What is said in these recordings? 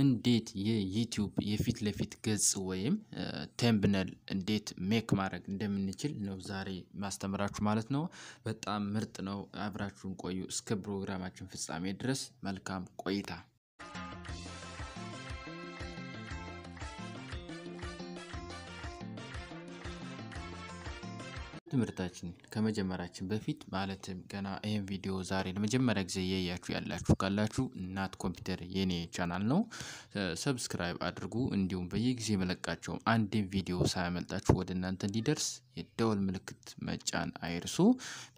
እንዴት የዩቲዩብ የፊት ለፊት ገጽ ወይም ቴምብነል እንዴት ሜክ ማድረግ እንደምንችል ነው ዛሬ ማስተምራችሁ ማለት ነው። በጣም ምርጥ ነው። አብራችሁን ቆዩ እስከ ፕሮግራማችን ፍጻሜ ድረስ። መልካም ቆይታ ትምህርታችን ከመጀመራችን በፊት ማለትም ገና ይህን ቪዲዮ ዛሬ ለመጀመሪያ ጊዜ እያያችሁ ያላችሁ ካላችሁ እናት ኮምፒውተር የኔ ቻናል ነው፣ ሰብስክራይብ አድርጉ። እንዲሁም በየጊዜ መለቃቸው አንድን ቪዲዮ ሳያመልጣችሁ ወደ እናንተ እንዲደርስ የደወል ምልክት መጫን አይርሱ።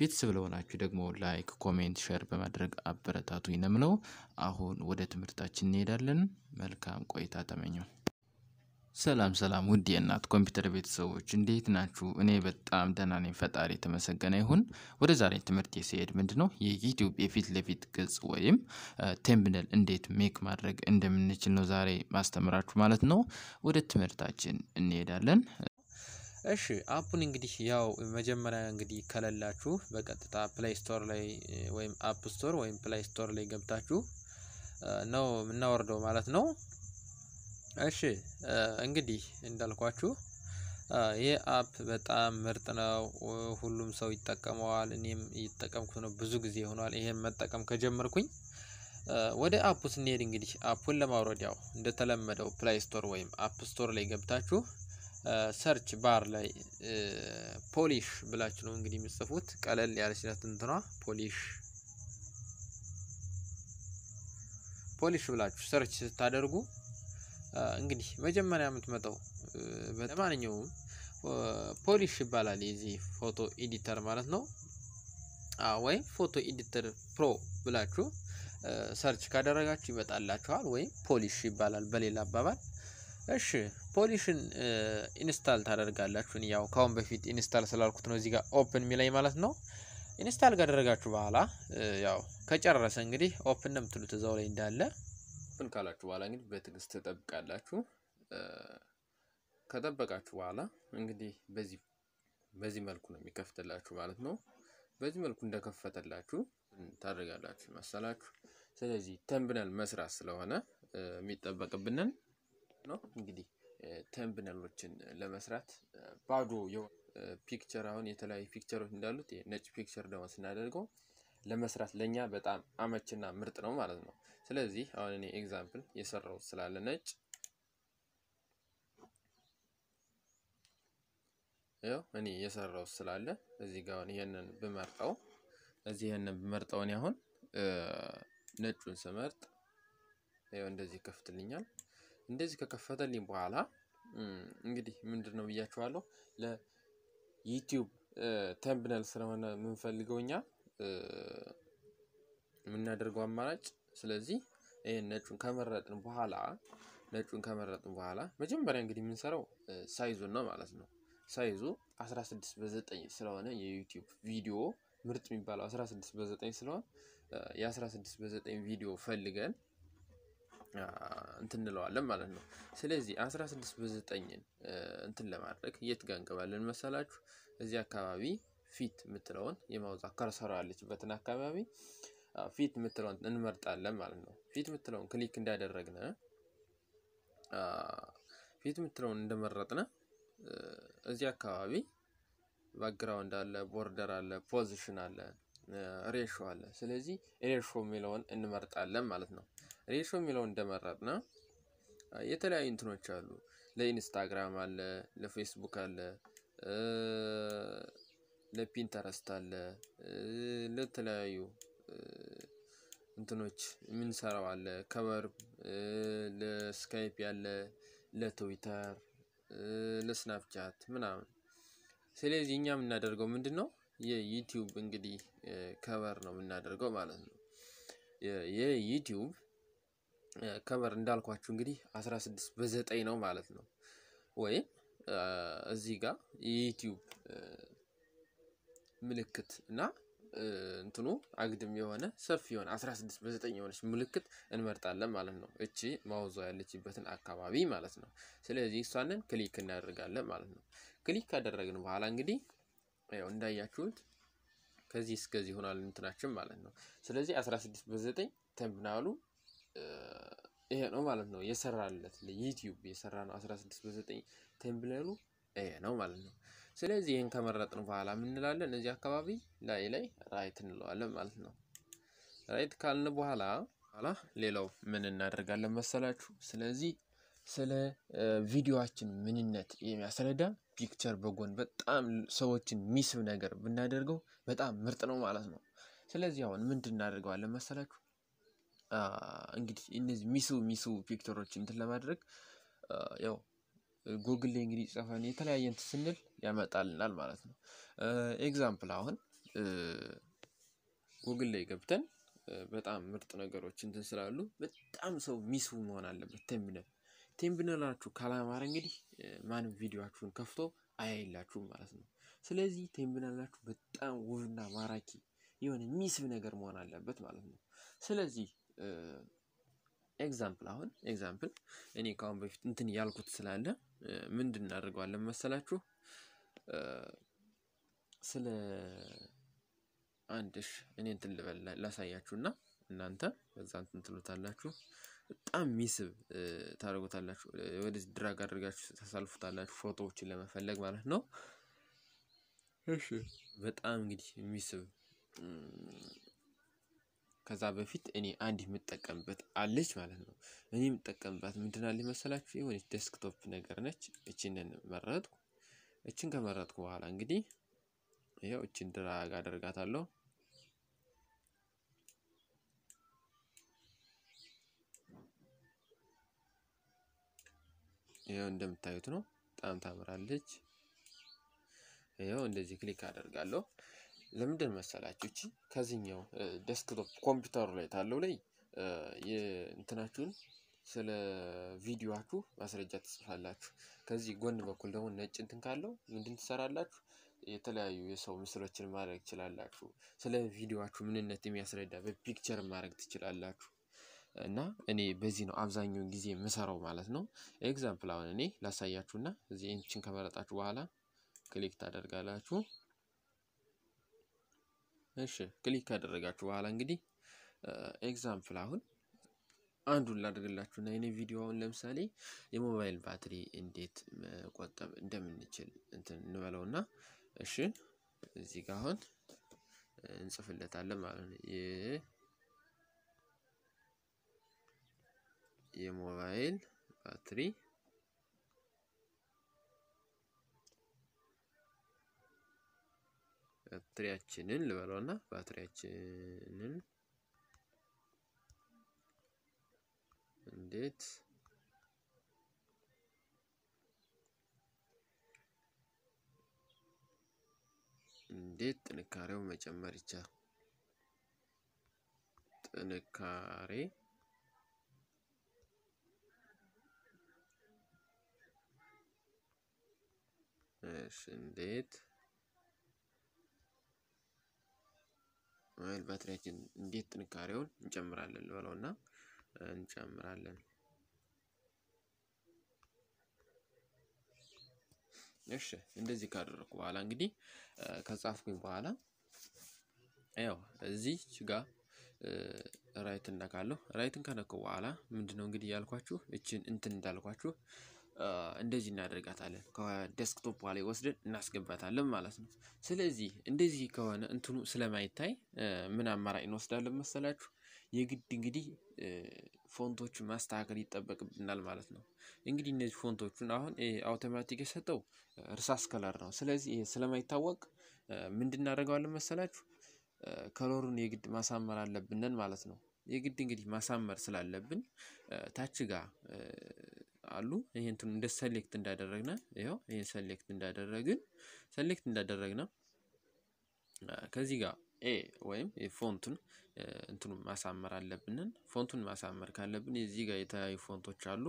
ቤተሰብ ለሆናችሁ ደግሞ ላይክ፣ ኮሜንት፣ ሼር በማድረግ አበረታቱ። ይነምለው አሁን ወደ ትምህርታችን እንሄዳለን። መልካም ቆይታ ተመኘው። ሰላም ሰላም ውድ የእናት ኮምፒውተር ቤተሰቦች እንዴት ናችሁ? እኔ በጣም ደህና ነኝ፣ ፈጣሪ የተመሰገነ ይሁን። ወደ ዛሬ ትምህርት የሲሄድ ምንድ ነው የዩቲዩብ የፊት ለፊት ገጽ ወይም ቴምብነል እንዴት ሜክ ማድረግ እንደምንችል ነው ዛሬ ማስተምራችሁ ማለት ነው። ወደ ትምህርታችን እንሄዳለን። እሺ አፑን እንግዲህ ያው መጀመሪያ እንግዲህ ከሌላችሁ በቀጥታ ፕላይ ስቶር ላይ ወይም አፕ ስቶር ወይም ፕላይ ስቶር ላይ ገብታችሁ ነው የምናወርደው ማለት ነው። እሺ እንግዲህ እንዳልኳችሁ ይህ አፕ በጣም ምርጥ ነው። ሁሉም ሰው ይጠቀመዋል። እኔም እየተጠቀምኩት ነው፣ ብዙ ጊዜ ሆኗል። ይሄን መጠቀም ከጀመርኩኝ ወደ አፑ ስንሄድ እንግዲህ አፑን ለማውረድ ያው እንደተለመደው ፕላይ ስቶር ወይም አፕ ስቶር ላይ ገብታችሁ ሰርች ባር ላይ ፖሊሽ ብላችሁ ነው እንግዲህ የምጽፉት። ቀለል ያለች ናት እንትኗ ፖሊሽ ፖሊሽ ብላችሁ ሰርች ስታደርጉ እንግዲህ መጀመሪያ የምትመጣው በማንኛውም ፖሊሽ ይባላል የዚህ ፎቶ ኤዲተር ማለት ነው። ወይም ፎቶ ኤዲተር ፕሮ ብላችሁ ሰርች ካደረጋችሁ ይመጣላችኋል። ወይም ፖሊሽ ይባላል በሌላ አባባል። እሺ ፖሊሽን ኢንስታል ታደርጋላችሁ። ያው ካሁን በፊት ኢንስታል ስላልኩት ነው እዚህ ጋር ኦፕን የሚለኝ ማለት ነው። ኢንስታል ካደረጋችሁ በኋላ ያው ከጨረሰ እንግዲህ ኦፕን ነው የምትሉት እዛው ላይ እንዳለ እንትን ካላችሁ በኋላ እንግዲህ በትዕግስት ትጠብቃላችሁ። ከጠበቃችሁ በኋላ እንግዲህ በዚህ በዚህ መልኩ ነው የሚከፍትላችሁ ማለት ነው። በዚህ መልኩ እንደከፈተላችሁ ታደርጋላችሁ መሰላችሁ። ስለዚህ ተንብነል መስራት ስለሆነ የሚጠበቅብንን ነው እንግዲህ ተንብነሎችን ለመስራት ባዶ የሆነ ፒክቸር አሁን የተለያዩ ፒክቸሮች እንዳሉት ነጭ ፒክቸር ደግሞ ስናደርገው ለመስራት ለእኛ በጣም አመችና ምርጥ ነው ማለት ነው። ስለዚህ አሁን እኔ ኤግዛምፕል የሰራሁት ስላለ ነጭ ያው እኔ የሰራሁት ስላለ እዚህ ጋር ይሄንን ብመርጠው እዚህ ይሄንን ብመርጠው እኔ አሁን ነጩን ስመርጥ ያው እንደዚህ ይከፍትልኛል። እንደዚህ ከከፈተልኝ በኋላ እንግዲህ ምንድን ነው ብያችኋለሁ ለዩቲዩብ ተምብነል ስለሆነ የምንፈልገው እኛ የምናደርገው አማራጭ። ስለዚህ ይህን ነጩን ከመረጥን በኋላ ነጩን ከመረጥን በኋላ መጀመሪያ እንግዲህ የምንሰራው ሳይዙን ነው ማለት ነው። ሳይዙ 16 በ9 ስለሆነ የዩቲዩብ ቪዲዮ ምርጥ የሚባለው 16 በ9 ስለሆነ የ16 በ9 ቪዲዮ ፈልገን እንትንለዋለን እንለዋለን ማለት ነው። ስለዚህ 16 በ 9 እንትን ለማድረግ የት ጋር እንገባለን መሰላችሁ? እዚህ አካባቢ ፊት የምትለውን የማውዝ ከርሰሯ ያለችበትን አካባቢ ፊት የምትለውን እንመርጣለን ማለት ነው። ፊት የምትለውን ክሊክ እንዳደረግነ ፊት የምትለውን እንደመረጥነ እዚህ አካባቢ ባክግራውንድ አለ፣ ቦርደር አለ፣ ፖዚሽን አለ፣ ሬሾ አለ። ስለዚህ ሬሾ የሚለውን እንመርጣለን ማለት ነው። ሬሾ የሚለውን እንደመረጥነ የተለያዩ እንትኖች አሉ። ለኢንስታግራም አለ፣ ለፌስቡክ አለ ለፒንተረስት አለ ለተለያዩ እንትኖች የምንሰራው አለ ከበር ለስካይፕ ያለ ለትዊተር ለስናፕቻት ምናምን። ስለዚህ እኛ የምናደርገው ምንድን ነው? የዩቲዩብ እንግዲህ ከበር ነው የምናደርገው ማለት ነው። የዩቲዩብ ከበር እንዳልኳችሁ እንግዲህ 16 በዘጠኝ ነው ማለት ነው። ወይም እዚህ ጋር የዩቲዩብ ምልክት እና እንትኑ አግድም የሆነ ሰፊ የሆነ 16 በ9 የሆነች ምልክት እንመርጣለን ማለት ነው። እቺ ማውዟ ያለችበትን አካባቢ ማለት ነው። ስለዚህ እሷንን ክሊክ እናደርጋለን ማለት ነው። ክሊክ ካደረግን በኋላ እንግዲህ ያው እንዳያችሁት ከዚህ እስከዚህ ሆኗል እንትናችን ማለት ነው። ስለዚህ 16 በ9 ተምብናሉ ይሄ ነው ማለት ነው። የሰራለት ለዩቲዩብ የሰራ ነው 16 በ9 ተምብናሉ ይሄ ነው ማለት ነው። ስለዚህ ይህን ከመረጥን በኋላ እንላለን? እዚህ አካባቢ ላይ ላይ ራይት እንለዋለን ማለት ነው። ራይት ካልን በኋላ ኋላ ሌላው ምን እናደርጋለን መሰላችሁ? ስለዚህ ስለ ቪዲዮችን ምንነት የሚያስረዳ ፒክቸር በጎን በጣም ሰዎችን ሚስብ ነገር ብናደርገው በጣም ምርጥ ነው ማለት ነው። ስለዚህ አሁን ምንድን እናደርገዋለን መሰላችሁ? እንግዲህ እነዚህ ሚስቡ ሚስቡ ፒክቸሮች እንትን ለማድረግ ያው ጉግል ላይ እንግዲህ ጽፈን የተለያየ እንትን ስንል ያመጣልናል ማለት ነው። ኤግዛምፕል አሁን ጉግል ላይ ገብተን በጣም ምርጥ ነገሮች እንትን ስላሉ በጣም ሰው ሚስቡ መሆን አለበት። ቴምብነል ቴምብነራችሁ ካላማረ እንግዲህ ማንም ቪዲዮችሁን ከፍቶ አያይላችሁም ማለት ነው። ስለዚህ ቴምብነራችሁ በጣም ውብና ማራኪ የሆነ ሚስብ ነገር መሆን አለበት ማለት ነው። ስለዚህ ኤግዛምፕል አሁን ኤግዛምፕል እኔ ከአሁን በፊት እንትን ያልኩት ስላለ ምንድን እናደርገዋለን መሰላችሁ ስለ አንድ እሺ እኔ እንትን ልበል ላሳያችሁና እናንተ በዛ እንትን ትሉታላችሁ በጣም ሚስብ ታደርጉታላችሁ። ወደዚህ ድራግ አድርጋችሁ ተሳልፉታላችሁ፣ ፎቶዎችን ለመፈለግ ማለት ነው። እሺ በጣም እንግዲህ ሚስብ ከዛ በፊት እኔ አንድ የምጠቀምበት አለች ማለት ነው። እኔ የምጠቀምበት ምንድን አለ መሰላችሁ? የሆነች ዴስክቶፕ ነገር ነች። እችንን መረጥኩ። እችን ከመረጥኩ በኋላ እንግዲህ ይኸው እችን ድራግ አደርጋታለሁ። ይኸው እንደምታዩት ነው። በጣም ታምራለች። ይኸው እንደዚህ ክሊክ አደርጋለሁ። ለምንድን መሰላችሁ እቺ ከዚህኛው ዴስክቶፕ ኮምፒውተሩ ላይ ታለው ላይ እንትናችሁን ስለ ቪዲዮችሁ ማስረጃ ትጽፋላችሁ። ከዚህ ጎን በኩል ደግሞ ነጭ እንትን ካለው ምንድን ትሰራላችሁ? የተለያዩ የሰው ምስሎችን ማድረግ ትችላላችሁ። ስለ ቪዲዮችሁ ምንነት የሚያስረዳ በፒክቸር ማድረግ ትችላላችሁ። እና እኔ በዚህ ነው አብዛኛውን ጊዜ የምሰራው ማለት ነው። ኤግዛምፕል አሁን እኔ ላሳያችሁና እዚህ ኢንችን ከመረጣችሁ በኋላ ክሊክ ታደርጋላችሁ። እሺ ክሊክ ካደረጋችሁ በኋላ እንግዲህ ኤግዛምፕል አሁን አንዱን ላድርግላችሁ እና የኔ ቪዲዮ አሁን ለምሳሌ የሞባይል ባትሪ እንዴት መቆጠብ እንደምንችል እንትን እንበለውና እሺ፣ እዚህ ጋ አሁን እንጽፍለታለን ማለት ነው። የሞባይል ባትሪ ባትሪያችንን ልበለውና ባትሪያችንን እንዴት እንዴት ጥንካሬው መጨመር ይቻላል? ጥንካሬ እሺ፣ እንዴት ሞባይል ባትሪያችን እንዴት ጥንካሬውን እንጨምራለን ልበለውና እንጨምራለን። እሺ እንደዚህ ካደረኩ በኋላ እንግዲህ ከጻፍኩኝ በኋላ ያው እዚህ ጋ ራይት እነካለሁ። ራይትን ከነከው በኋላ ምንድነው እንግዲህ ያልኳችሁ እችን እንትን እንዳልኳችሁ እንደዚህ እናደርጋታለን። ከዴስክቶፕ ላይ ወስደን እናስገባታለን ማለት ነው። ስለዚህ እንደዚህ ከሆነ እንትኑ ስለማይታይ ምን አማራጭ እንወስዳለን መሰላችሁ? የግድ እንግዲህ ፎንቶቹን ማስተካከል ይጠበቅብናል ማለት ነው። እንግዲህ እነዚህ ፎንቶቹን አሁን አውቶማቲክ የሰጠው እርሳስ ከለር ነው። ስለዚህ ይሄ ስለማይታወቅ ምንድን እናደርገዋለን መሰላችሁ? ከለሩን የግድ ማሳመር አለብንን ማለት ነው። የግድ እንግዲህ ማሳመር ስላለብን ታች ጋ አሉ ይህንቱን እንደ ሰሌክት እንዳደረግነ ይኸው ይህን ሰሌክት እንዳደረግን ሰሌክት እንዳደረግነ ከዚህ ጋር ኤ ወይም የፎንቱን እንትኑ ማሳመር አለብንን ፎንቱን ማሳመር ካለብን የዚህ ጋር የተለያዩ ፎንቶች አሉ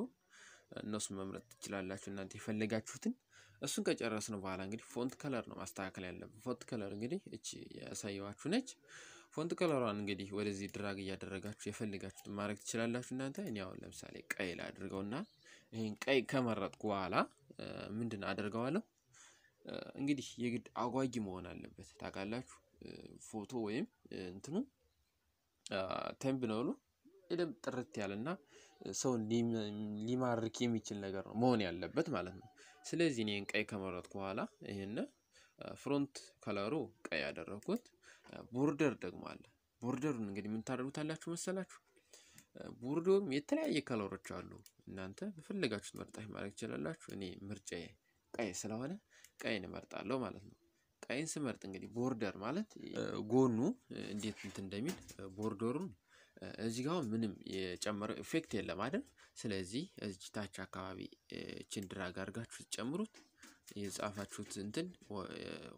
እነሱን መምረጥ ትችላላችሁ እናንተ የፈለጋችሁትን። እሱን ከጨረስን በኋላ እንግዲህ ፎንት ከለር ነው ማስተካከል ያለብን። ፎንት ከለር እንግዲህ እቺ ያሳየዋችሁ ነች። ፎንት ከለሯን እንግዲህ ወደዚህ ድራግ እያደረጋችሁ የፈለጋችሁትን ማድረግ ትችላላችሁ እናንተ። እኔ አሁን ለምሳሌ ቀይ ላድርገውና ይህን ቀይ ከመረጥኩ በኋላ ምንድን አደርገዋለሁ እንግዲህ የግድ አጓጊ መሆን አለበት ታውቃላችሁ። ፎቶ ወይም እንትኑ ተምብነሉ በደንብ ጥርት ያለና ሰውን ሊማርክ የሚችል ነገር ነው መሆን ያለበት ማለት ነው። ስለዚህ እኔን ቀይ ከመረጥኩ በኋላ ይህን ፍሮንት ከለሩ ቀይ ያደረግኩት ቦርደር ደግሞ አለ። ቦርደሩን እንግዲህ ምን ታደርጉታላችሁ መሰላችሁ። ቦርደሩም የተለያየ ከለሮች አሉ። እናንተ በፈለጋችሁት መርጣች ማድረግ ትችላላችሁ። እኔ ምርጫዬ ቀይ ስለሆነ ቀይን እመርጣለሁ ማለት ነው። ቀይን ስመርጥ እንግዲህ ቦርደር ማለት ጎኑ እንዴት እንትን እንደሚል ቦርደሩን እዚህ ጋር ምንም የጨመረው ኢፌክት የለም አይደል? ስለዚህ እዚህ ታች አካባቢ እችን ድራግ አድርጋችሁ ጨምሩት የጻፋችሁት እንትን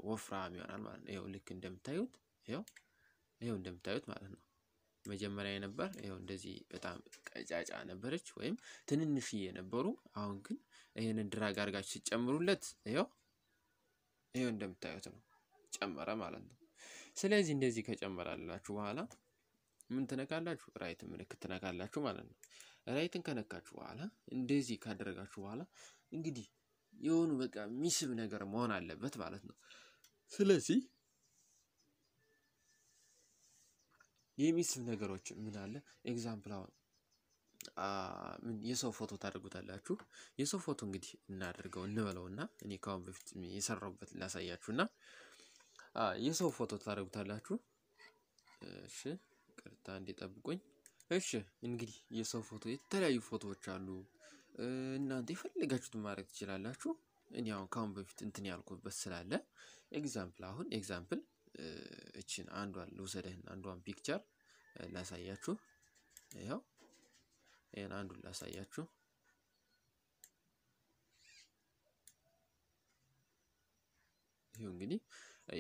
ወፍራም ይሆናል ማለት ነው። ይኸው ልክ እንደምታዩት ይኸው ይኸው እንደምታዩት ማለት ነው። መጀመሪያ የነበር ይኸው እንደዚህ በጣም ቀጫጫ ነበረች ወይም ትንንሽዬ ነበሩ። አሁን ግን ይህንን ድራግ አድርጋችሁ ሲጨምሩለት ይኸው ይሄው እንደምታዩት ነው፣ ጨመረ ማለት ነው። ስለዚህ እንደዚህ ከጨመራላችሁ በኋላ ምን ትነካላችሁ? ራይት ምልክት ትነካላችሁ ማለት ነው። ራይትን ከነካችሁ በኋላ እንደዚህ ካደረጋችሁ በኋላ እንግዲህ የሆኑ በቃ ሚስብ ነገር መሆን አለበት ማለት ነው። ስለዚህ የሚስብ ነገሮች ምን አለ ኤግዛምፕል አሁን የሰው ፎቶ ታደርጉታላችሁ። የሰው ፎቶ እንግዲህ እናደርገው እና እኔ ከአሁን በፊት የሰራሁበት እና የሰው ፎቶ ታደርጉታላችሁ። እሺ ቅርታ እንዲጠብቁኝ። እሺ እንግዲህ የሰው ፎቶ የተለያዩ ፎቶዎች አሉ። እናንተ የፈለጋችሁትን ማድረግ ትችላላችሁ። እኔ አሁን ከአሁን በፊት እንትን ያልኩበት ስላለ ኤግዛምፕል አሁን ኤግዛምፕል እችን አንዷን ልውሰደህን አንዷን ፒክቸር ላሳያችሁ ይኸው ይህን አንዱን ላሳያችሁ። ይሄው እንግዲህ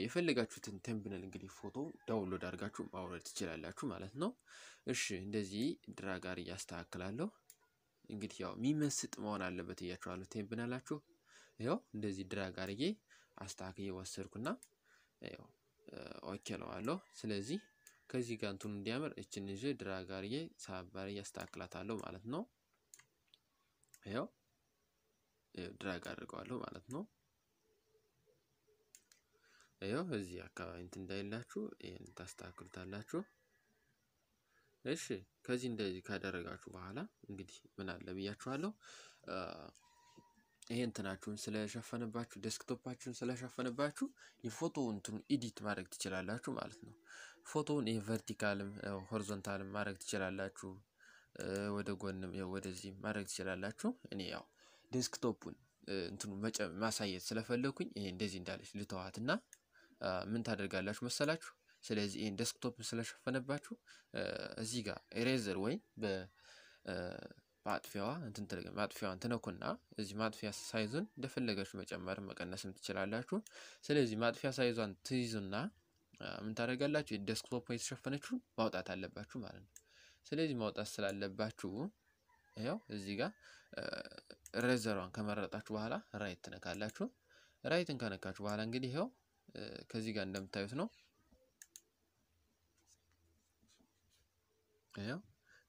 የፈለጋችሁትን ተምብነል እንግዲህ ፎቶ ዳውንሎድ አድርጋችሁ ማውረድ ትችላላችሁ ማለት ነው። እሺ እንደዚህ ድራ ጋር እያስተካክላለሁ። እንግዲህ ያው የሚመስጥ መሆን አለበት እያችኋለሁ። ተምብነላችሁ ይኸው እንደዚህ ድራግ አድርጌ አስተካክዬ ወሰድኩና ኦኬ ለዋለሁ። ስለዚህ ከዚህ ጋር እንትኑ እንዲያምር እችን ይዤ ድራግ አድርጌ ሳባር ማለት ነው። ያው ድራግ አድርገዋለሁ ማለት ነው። ያው እዚህ አካባቢ እንትን እንዳይላችሁ ይህን ታስተካክሉታላችሁ። እሺ ከዚህ እንደዚህ ካደረጋችሁ በኋላ እንግዲህ ምን አለ ብያችኋለሁ። ይሄ እንትናችሁን ስለሸፈነባችሁ ዴስክቶፓችሁን ስለሸፈንባችሁ የፎቶ እንትኑ ኢዲት ማድረግ ትችላላችሁ ማለት ነው። ፎቶውን ቨርቲካልም ሆሪዞንታልም ማድረግ ትችላላችሁ። ወደ ጎንም ወደዚህም ማድረግ ትችላላችሁ። እኔ ያው ዴስክቶፑን እንትኑ ማሳየት ስለፈለኩኝ ይሄ እንደዚህ እንዳለች ልተዋት እና ምን ታደርጋላችሁ መሰላችሁ? ስለዚህ ይህን ዴስክቶፕ ስለሸፈነባችሁ እዚህ ጋር ኤሬዘር ወይም በማጥፊያዋ ማጥፊያዋን ትነኩና እዚህ ማጥፊያ ሳይዙን እንደፈለጋችሁ መጨመር መቀነስም ትችላላችሁ። ስለዚህ ማጥፊያ ሳይዟን ትይዙና ምን ታደርጋላችሁ? የደስክቶፕ የተሸፈነችውን ማውጣት አለባችሁ ማለት ነው። ስለዚህ ማውጣት ስላለባችሁ ያው እዚህ ጋር ሬዘሯን ከመረጣችሁ በኋላ ራይት ትነካላችሁ። ራይትን ከነካችሁ በኋላ እንግዲህ ይኸው ከዚህ ጋር እንደምታዩት ነው። ያው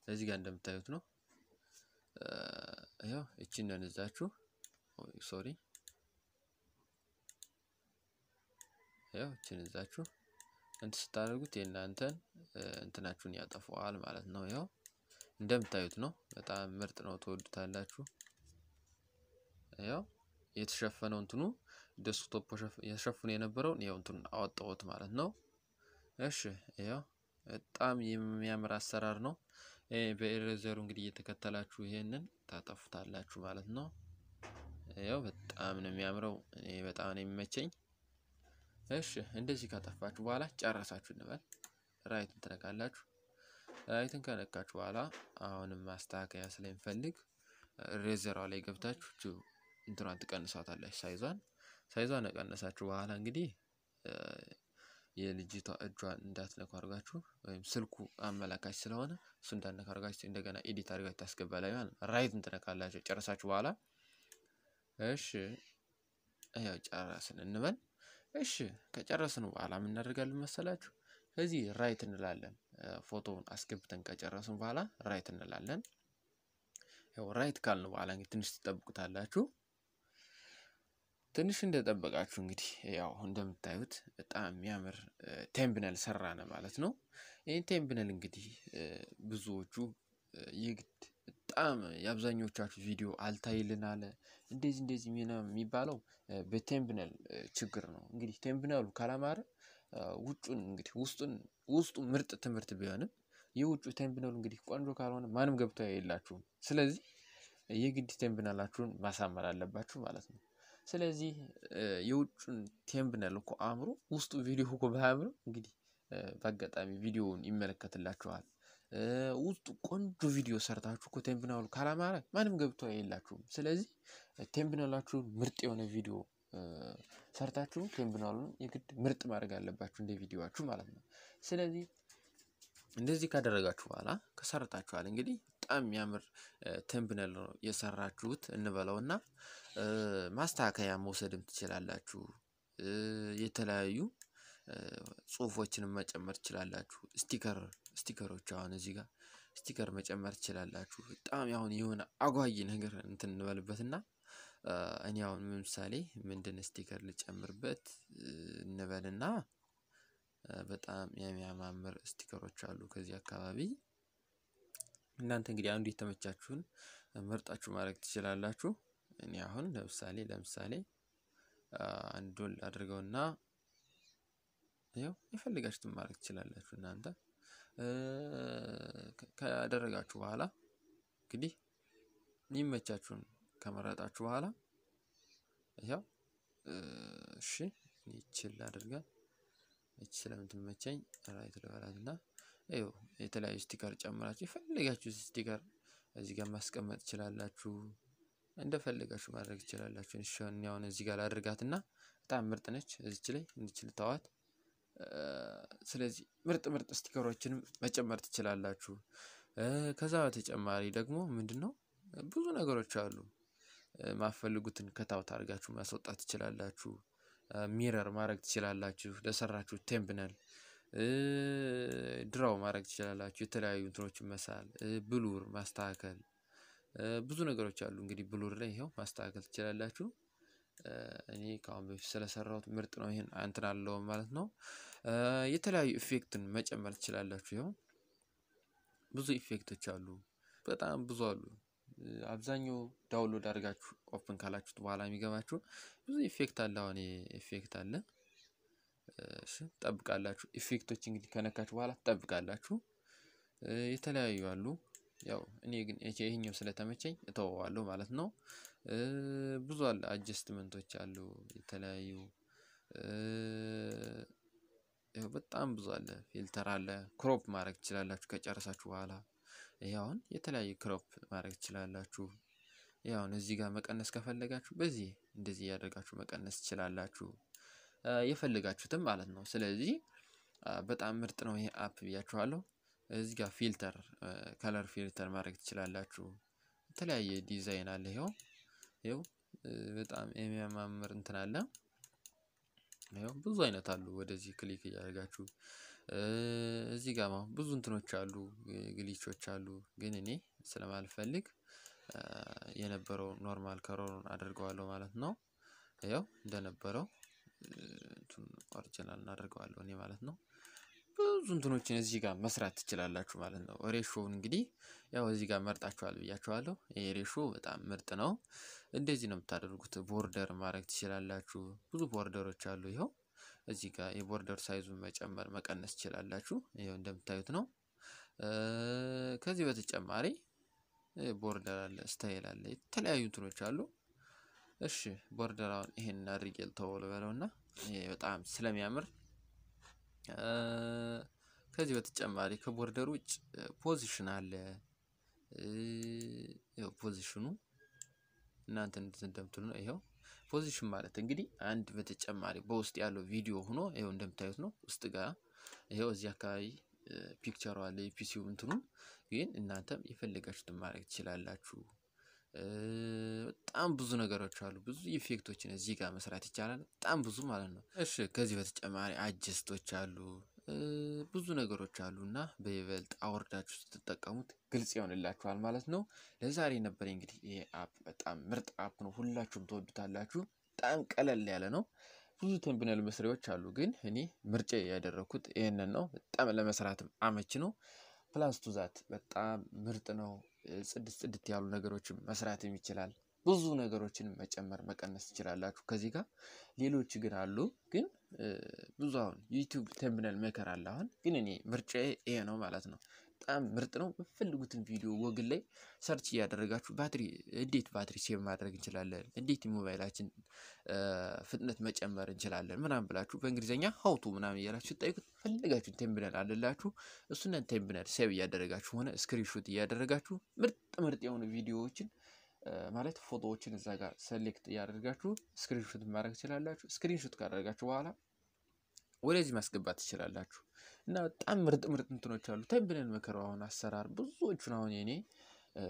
ከዚህ ጋር እንደምታዩት ነው። ያው እቺን እዛችሁ ሶሪ ያው እቺን እዛችሁ እንትን ስታደርጉት የእናንተን እንትናችሁን ያጠፋዋል ማለት ነው። ያው እንደምታዩት ነው። በጣም ምርጥ ነው፣ ትወዱታላችሁ። ያው የተሸፈነው እንትኑ ደስክቶፕ የተሸፍኖ የነበረውን ያው እንትኑን አወጣሁት ማለት ነው። እሺ ያው በጣም የሚያምር አሰራር ነው። በኤሬዘሩ እንግዲህ እየተከተላችሁ ይሄንን ታጠፉታላችሁ ማለት ነው። ያው በጣም ነው የሚያምረው። በጣም ነው የሚመቸኝ። እሺ እንደዚህ ካጠፋችሁ በኋላ ጨረሳችሁ እንበል። ራይትን ትነካላችሁ። ራይትን ከነካችሁ በኋላ አሁንም ማስተካከያ ስለሚፈልግ ሬዘሯ ላይ ገብታችሁ ጁ እንትኗን ትቀንሷታላችሁ። ሳይዟን ሳይዟን ነቀነሳችሁ በኋላ እንግዲህ የልጅቷ እጇን እንዳትነኩ አድርጋችሁ ወይም ስልኩ አመላካች ስለሆነ እሱ እንዳትነኩ አድርጋችሁ እንደገና ኤዲት አድርጋችሁ ታስገባላችሁ ማለት ነው። ራይትን ትነካላችሁ ጨረሳችሁ በኋላ እሺ፣ ያው ጨረስን እንበል እሺ ከጨረስን በኋላ ምን እናደርጋለን መሰላችሁ? እዚህ ራይት እንላለን። ፎቶውን አስገብተን ከጨረስን በኋላ ራይት እንላለን። ያው ራይት ካልን በኋላ እንግዲህ ትንሽ ትጠብቁታላችሁ። ትንሽ እንደጠበቃችሁ እንግዲህ ያው እንደምታዩት በጣም የሚያምር ቴምብነል ሰራነ ማለት ነው። ይህን ቴምብነል እንግዲህ ብዙዎቹ የግድ በጣም የአብዛኞቻችሁ ቪዲዮ አልታይልን አለ እንደዚህ እንደዚህ ሚና የሚባለው በቴምብነል ችግር ነው። እንግዲህ ቴምብነሉ ካላማረ ውጩን እንግዲህ ውስጡን ውስጡ ምርጥ ትምህርት ቢሆንም የውጩ ቴምብነሉ እንግዲህ ቆንጆ ካልሆነ ማንም ገብቶ የላችሁም። ስለዚህ የግድ ቴምብነላችሁን ማሳመር አለባችሁ ማለት ነው። ስለዚህ የውጩን ቴምብነል እኮ አእምሮ ውስጡ ቪዲዮ እኮ ባያምረው እንግዲህ በአጋጣሚ ቪዲዮውን ይመለከትላችኋል። ውስጡ ቆንጆ ቪዲዮ ሰርታችሁ እኮ ቴምፕናሉ ካላማረ ማንም ገብቶ የላችሁም። ስለዚህ ቴምፕናላችሁን ምርጥ የሆነ ቪዲዮ ሰርታችሁ ቴምፕናሉን የግድ ምርጥ ማድረግ አለባችሁ እንደ ቪዲዮችሁ ማለት ነው። ስለዚህ እንደዚህ ካደረጋችሁ በኋላ ከሰርታችኋል እንግዲህ በጣም የሚያምር ቴምፕናል ነው የሰራችሁት እና ማስተካከያ መውሰድም ትችላላችሁ። የተለያዩ ጽሁፎችንም መጨመር ትችላላችሁ። ስቲከር ስቲከሮች አሁን እዚህ ጋር ስቲከር መጨመር ትችላላችሁ። በጣም አሁን የሆነ አጓጊ ነገር እንትን እንበልበትና እኔ አሁን ምሳሌ ምንድን ስቲከር ልጨምርበት እንበልና በጣም የሚያማምር ስቲከሮች አሉ ከዚህ አካባቢ። እናንተ እንግዲህ አንዱ የተመቻችሁን መርጣችሁ ማድረግ ትችላላችሁ። እኔ አሁን ለምሳሌ ለምሳሌ አንዱን አድርገውና ይኸው የፈለጋችሁትን ማድረግ ትችላላችሁ እናንተ ካደረጋችሁ በኋላ እንግዲህ የሚመቻችሁን ከመረጣችሁ በኋላ ያው እሺ ይችል አድርጋል ይች ስለምትመቸኝ ራይት ልበላት እና ይኸው የተለያዩ ስቲከር ጨምራችሁ የፈለጋችሁ ስቲከር እዚህ ጋር ማስቀመጥ ትችላላችሁ። እንደፈለጋችሁ ማድረግ ትችላላችሁ። እሺ እኔ አሁን እዚህ ጋር ላድርጋት እና በጣም ምርጥ ነች። እዚች ላይ እንድችል ተዋት። ስለዚህ ምርጥ ምርጥ ስቲከሮችንም መጨመር ትችላላችሁ። ከዛ በተጨማሪ ደግሞ ምንድን ነው ብዙ ነገሮች አሉ። ማፈልጉትን ከታውት አድርጋችሁ ማስወጣት ትችላላችሁ። ሚረር ማድረግ ትችላላችሁ። ለሰራችሁ ቴምብነል ድራው ማድረግ ትችላላችሁ። የተለያዩ እንትኖችን መሳል፣ ብሉር ማስተካከል፣ ብዙ ነገሮች አሉ። እንግዲህ ብሉር ላይ ይኸው ማስተካከል ትችላላችሁ። እኔ ከአሁን በፊት ስለሰራሁት ምርጥ ነው። ይህን እንትን አለውም ማለት ነው። የተለያዩ ኢፌክትን መጨመር ትችላላችሁ። ይኸው ብዙ ኢፌክቶች አሉ፣ በጣም ብዙ አሉ። አብዛኛው ዳውንሎድ አድርጋችሁ ኦፕን ካላችሁት በኋላ የሚገባችሁ ብዙ ኢፌክት አለ። አሁን ኢፌክት አለ። ጠብቃላችሁ። ኢፌክቶች እንግዲህ ከነካችሁ በኋላ ትጠብቃላችሁ። የተለያዩ አሉ። ያው እኔ ግን ይሄኛው ስለተመቸኝ እተወዋለሁ ማለት ነው። ብዙ አለ። አጀስትመንቶች አሉ የተለያዩ በጣም ብዙ አለ ፊልተር አለ ክሮፕ ማድረግ ትችላላችሁ ከጨረሳችሁ በኋላ ይሄ አሁን የተለያየ ክሮፕ ማድረግ ትችላላችሁ። ይሄ አሁን እዚህ ጋር መቀነስ ከፈለጋችሁ በዚህ እንደዚህ እያደረጋችሁ መቀነስ ትችላላችሁ የፈለጋችሁትም ማለት ነው። ስለዚህ በጣም ምርጥ ነው ይሄ አፕ ብያችኋለሁ። እዚህ ጋር ፊልተር ከለር ፊልተር ማድረግ ትችላላችሁ። የተለያየ ዲዛይን አለ። ይኸው ይኸው በጣም የሚያማምር እንትን አለ። ያው ብዙ አይነት አሉ ወደዚህ ክሊክ እያደረጋችሁ እዚህ ጋ ብዙ እንትኖች አሉ ግሊቾች አሉ ግን እኔ ስለማልፈልግ የነበረው ኖርማል ከለሩን አደርገዋለሁ ማለት ነው። ያው እንደነበረው ኦሪጂናል እናደርገዋለሁ እኔ ማለት ነው። ብዙ እንትኖችን እዚህ ጋር መስራት ትችላላችሁ ማለት ነው። ሬሾውን እንግዲህ ያው እዚህ ጋር መርጣችኋል ብያችኋለሁ። ይሄ ሬሾ በጣም ምርጥ ነው። እንደዚህ ነው የምታደርጉት። ቦርደር ማድረግ ትችላላችሁ። ብዙ ቦርደሮች አሉ። ይኸው እዚህ ጋር የቦርደር ሳይዙን መጨመር መቀነስ ትችላላችሁ። ይኸው እንደምታዩት ነው። ከዚህ በተጨማሪ ቦርደር አለ፣ ስታይል አለ፣ የተለያዩ እንትኖች አሉ። እሺ ቦርደራውን ይሄን አድርጌ ልተወው ልበለውና በጣም ስለሚያምር ከዚህ በተጨማሪ ከቦርደር ውጭ ፖዚሽን አለ። ፖዚሽኑ እናንተ እንደምትሉ ነው። ይኸው ፖዚሽን ማለት እንግዲህ አንድ በተጨማሪ በውስጥ ያለው ቪዲዮ ሆኖ ይኸው እንደምታዩት ነው። ውስጥ ጋር ይኸው እዚህ አካባቢ ፒክቸሩ አለ የፒሲው እንትኑ ግን እናንተም የፈለጋችሁትን ማድረግ ትችላላችሁ። በጣም ብዙ ነገሮች አሉ። ብዙ ኢፌክቶችን እዚህ ጋር መስራት ይቻላል። በጣም ብዙ ማለት ነው። እሺ ከዚህ በተጨማሪ አጀስቶች አሉ፣ ብዙ ነገሮች አሉ እና በይበልጥ አወርዳችሁ ስትጠቀሙት ግልጽ ይሆንላችኋል ማለት ነው። ለዛሬ ነበር እንግዲህ ይሄ አፕ በጣም ምርጥ አፕ ነው። ሁላችሁም ትወዱታላችሁ። በጣም ቀለል ያለ ነው። ብዙ ተምብነል መስሪያዎች አሉ፣ ግን እኔ ምርጫ ያደረኩት ይህንን ነው። በጣም ለመስራትም አመች ነው። ፕላስ ቱዛት በጣም ምርጥ ነው። ጽድት ጽድት ያሉ ነገሮችን መስራትም ይችላል። ብዙ ነገሮችን መጨመር መቀነስ ትችላላችሁ። ከዚህ ጋር ሌሎች ግን አሉ። ግን ብዙ አሁን ዩቱብ ተምብነል መከር አለ። አሁን ግን እኔ ምርጫዬ ይሄ ነው ማለት ነው። በጣም ምርጥ ነው። በፈልጉትን ቪዲዮ ወግን ላይ ሰርች እያደረጋችሁ ባትሪ እንዴት ባትሪ ሴቭ ማድረግ እንችላለን፣ እንዴት የሞባይላችን ፍጥነት መጨመር እንችላለን ምናምን ብላችሁ በእንግሊዝኛ ሀውቱ ምናምን እያላችሁ ስጠይቁት ፈልጋችሁን ቴምብነር አለላችሁ። እሱነን ቴምብነር ሴቭ እያደረጋችሁ ሆነ ስክሪንሾት እያደረጋችሁ ምርጥ ምርጥ የሆኑ ቪዲዮዎችን ማለት ፎቶዎችን እዛ ጋር ሰሌክት እያደረጋችሁ ስክሪንሾት ማድረግ ትችላላችሁ። ስክሪንሾት ካደረጋችሁ በኋላ ወደዚህ ማስገባት ትችላላችሁ። እና በጣም ምርጥ ምርጥ እንትኖች አሉ። ተይ ብለን መከረው አሁን አሰራር ብዙዎቹን አሁን የኔ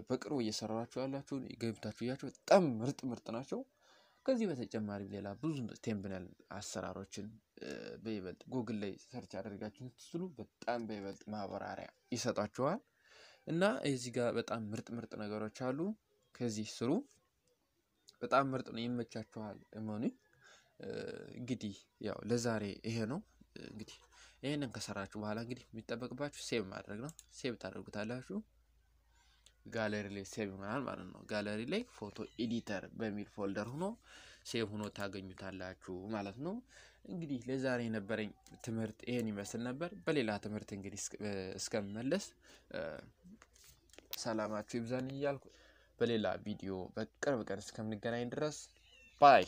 በቅርቡ እየሰራችሁ ያላችሁ ገብታችሁ እያቸው በጣም ምርጥ ምርጥ ናቸው። ከዚህ በተጨማሪ ሌላ ብዙ ቴምብነል አሰራሮችን በይበልጥ ጉግል ላይ ሰርች አድርጋችሁ ስትሉ በጣም በይበልጥ ማብራሪያ ይሰጣችኋል እና እዚህ ጋር በጣም ምርጥ ምርጥ ነገሮች አሉ። ከዚህ ስሩ። በጣም ምርጥ ነው፣ ይመቻችኋል። እመኑኝ። እንግዲህ ያው ለዛሬ ይሄ ነው። እንግዲህ ይህንን ከሰራችሁ በኋላ እንግዲህ የሚጠበቅባችሁ ሴቭ ማድረግ ነው። ሴቭ ታደርጉታላችሁ። ጋለሪ ላይ ሴቭ ይሆናል ማለት ነው። ጋለሪ ላይ ፎቶ ኤዲተር በሚል ፎልደር ሆኖ ሴቭ ሆኖ ታገኙታላችሁ ማለት ነው። እንግዲህ ለዛሬ የነበረኝ ትምህርት ይሄን ይመስል ነበር። በሌላ ትምህርት እንግዲህ እስከምመለስ ሰላማችሁ ይብዛን እያልኩ በሌላ ቪዲዮ በቅርብ ቀን እስከምንገናኝ ድረስ ባይ